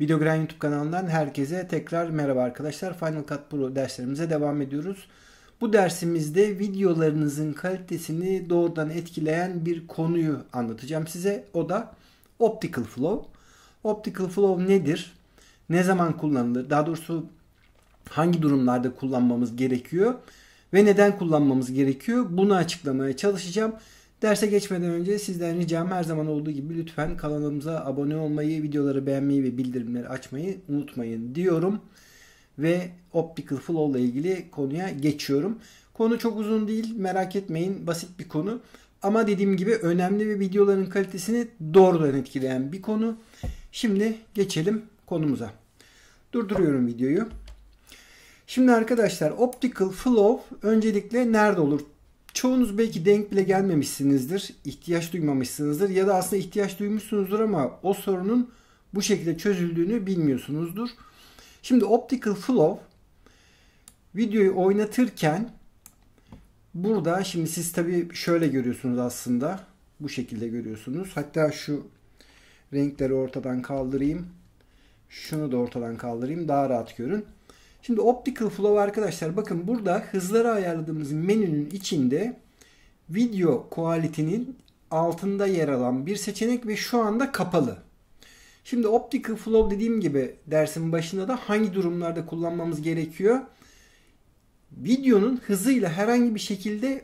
Videogram YouTube kanalından herkese tekrar merhaba arkadaşlar. Final Cut Pro derslerimize devam ediyoruz. Bu dersimizde videolarınızın kalitesini doğrudan etkileyen bir konuyu anlatacağım size. O da Optical Flow. Optical Flow nedir? Ne zaman kullanılır? Daha doğrusu hangi durumlarda kullanmamız gerekiyor? Ve neden kullanmamız gerekiyor? Bunu açıklamaya çalışacağım. Derse geçmeden önce sizden ricam her zaman olduğu gibi lütfen kanalımıza abone olmayı, videoları beğenmeyi ve bildirimleri açmayı unutmayın diyorum. Ve Optical Flow ile ilgili konuya geçiyorum. Konu çok uzun değil merak etmeyin basit bir konu. Ama dediğim gibi önemli ve videoların kalitesini doğrudan etkileyen bir konu. Şimdi geçelim konumuza. Durduruyorum videoyu. Şimdi arkadaşlar Optical Flow öncelikle nerede olur Çoğunuz belki denk bile gelmemişsinizdir, ihtiyaç duymamışsınızdır ya da aslında ihtiyaç duymuşsunuzdur ama o sorunun bu şekilde çözüldüğünü bilmiyorsunuzdur. Şimdi optical flow videoyu oynatırken burada şimdi siz tabi şöyle görüyorsunuz aslında. Bu şekilde görüyorsunuz. Hatta şu renkleri ortadan kaldırayım. Şunu da ortadan kaldırayım daha rahat görün. Şimdi Optical Flow arkadaşlar bakın burada hızları ayarladığımız menünün içinde video quality'nin altında yer alan bir seçenek ve şu anda kapalı. Şimdi Optical Flow dediğim gibi dersin başında da hangi durumlarda kullanmamız gerekiyor? Videonun hızıyla herhangi bir şekilde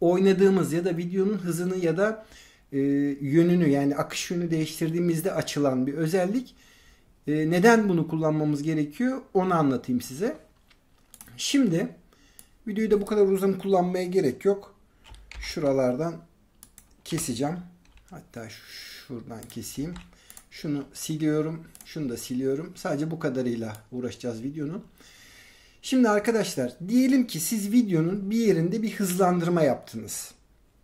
oynadığımız ya da videonun hızını ya da e, yönünü yani akış yönünü değiştirdiğimizde açılan bir özellik ee, neden bunu kullanmamız gerekiyor onu anlatayım size. Şimdi videoyu da bu kadar uzun kullanmaya gerek yok. Şuralardan keseceğim. Hatta şuradan keseyim. Şunu siliyorum. Şunu da siliyorum. Sadece bu kadarıyla uğraşacağız videonun. Şimdi arkadaşlar diyelim ki siz videonun bir yerinde bir hızlandırma yaptınız.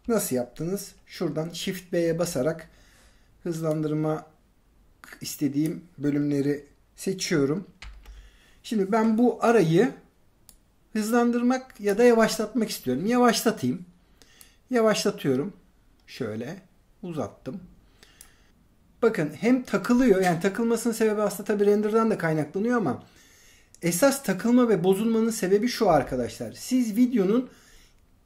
Nasıl yaptınız? Şuradan Shift B'ye basarak hızlandırma istediğim bölümleri seçiyorum. Şimdi ben bu arayı hızlandırmak ya da yavaşlatmak istiyorum. Yavaşlatayım. Yavaşlatıyorum. Şöyle uzattım. Bakın hem takılıyor yani takılmasının sebebi aslında tabi render'dan da kaynaklanıyor ama esas takılma ve bozulmanın sebebi şu arkadaşlar. Siz videonun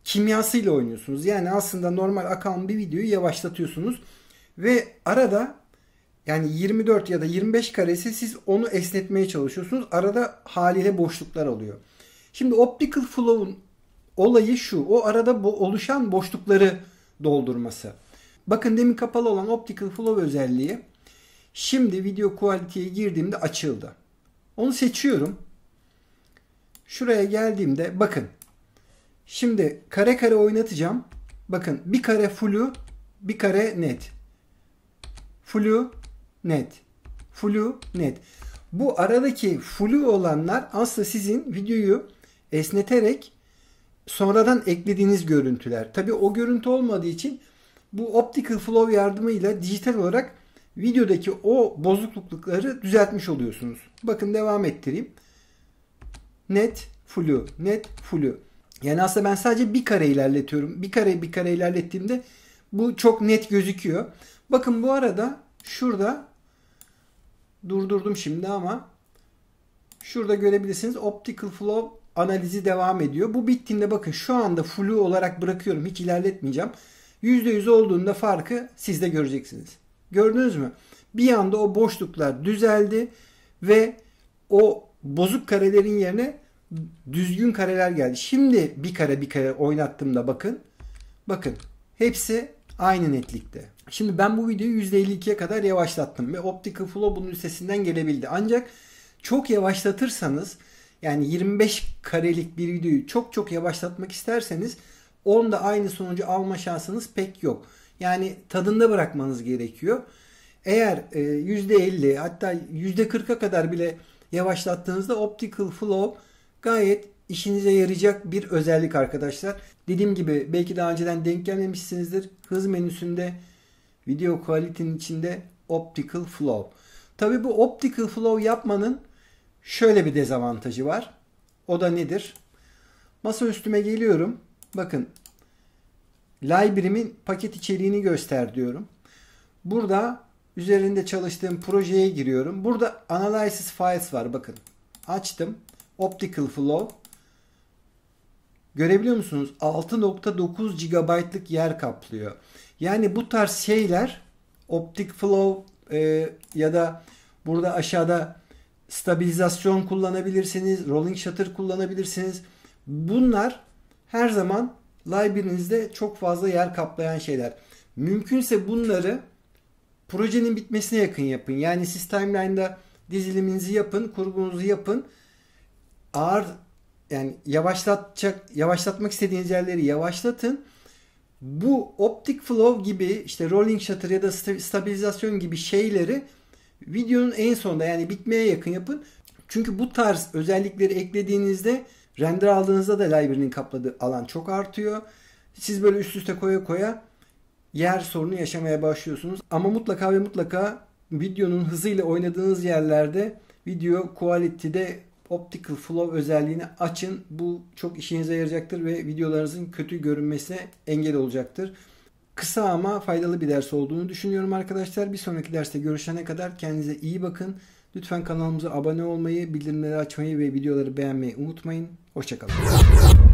kimyasıyla oynuyorsunuz. Yani aslında normal akan bir videoyu yavaşlatıyorsunuz ve arada yani 24 ya da 25 karesi siz onu esnetmeye çalışıyorsunuz. Arada haliyle boşluklar oluyor. Şimdi optical flow'un olayı şu. O arada bo- oluşan boşlukları doldurması. Bakın demin kapalı olan optical flow özelliği şimdi video kualiteye girdiğimde açıldı. Onu seçiyorum. Şuraya geldiğimde bakın. Şimdi kare kare oynatacağım. Bakın bir kare flu, bir kare net. Flu, net. Flu net. Bu aradaki flu olanlar aslında sizin videoyu esneterek sonradan eklediğiniz görüntüler. Tabi o görüntü olmadığı için bu optical flow yardımıyla dijital olarak videodaki o bozuklukları düzeltmiş oluyorsunuz. Bakın devam ettireyim. Net flu, net flu. Yani aslında ben sadece bir kare ilerletiyorum. Bir kare bir kare ilerlettiğimde bu çok net gözüküyor. Bakın bu arada şurada durdurdum şimdi ama şurada görebilirsiniz optical flow analizi devam ediyor. Bu bittiğinde bakın şu anda flu olarak bırakıyorum. Hiç ilerletmeyeceğim. %100 olduğunda farkı siz de göreceksiniz. Gördünüz mü? Bir anda o boşluklar düzeldi ve o bozuk karelerin yerine düzgün kareler geldi. Şimdi bir kare bir kare oynattığımda bakın. Bakın hepsi Aynı netlikte. Şimdi ben bu videoyu %52'ye kadar yavaşlattım ve Optical Flow bunun üstesinden gelebildi. Ancak çok yavaşlatırsanız yani 25 karelik bir videoyu çok çok yavaşlatmak isterseniz onda aynı sonucu alma şansınız pek yok. Yani tadında bırakmanız gerekiyor. Eğer %50 e, hatta %40'a kadar bile yavaşlattığınızda optical flow gayet işinize yarayacak bir özellik arkadaşlar. Dediğim gibi belki daha önceden denk gelmemişsinizdir. Hız menüsünde video quality'nin içinde optical flow. Tabi bu optical flow yapmanın şöyle bir dezavantajı var. O da nedir? Masa üstüme geliyorum. Bakın library'min paket içeriğini göster diyorum. Burada üzerinde çalıştığım projeye giriyorum. Burada analysis files var bakın. Açtım. Optical flow Görebiliyor musunuz? 6.9 GB'lık yer kaplıyor. Yani bu tarz şeyler optik flow e, ya da burada aşağıda stabilizasyon kullanabilirsiniz, rolling shutter kullanabilirsiniz. Bunlar her zaman library'nizde çok fazla yer kaplayan şeyler. Mümkünse bunları projenin bitmesine yakın yapın. Yani siz timeline'da diziliminizi yapın, kurgunuzu yapın. Ağır yani yavaşlatacak yavaşlatmak istediğiniz yerleri yavaşlatın. Bu optik flow gibi işte rolling shutter ya da stabilizasyon gibi şeyleri videonun en sonunda yani bitmeye yakın yapın. Çünkü bu tarz özellikleri eklediğinizde render aldığınızda da library'nin kapladığı alan çok artıyor. Siz böyle üst üste koya koya yer sorunu yaşamaya başlıyorsunuz. Ama mutlaka ve mutlaka videonun hızıyla oynadığınız yerlerde video quality'de Optical Flow özelliğini açın. Bu çok işinize yarayacaktır ve videolarınızın kötü görünmesine engel olacaktır. Kısa ama faydalı bir ders olduğunu düşünüyorum arkadaşlar. Bir sonraki derste görüşene kadar kendinize iyi bakın. Lütfen kanalımıza abone olmayı, bildirimleri açmayı ve videoları beğenmeyi unutmayın. Hoşçakalın.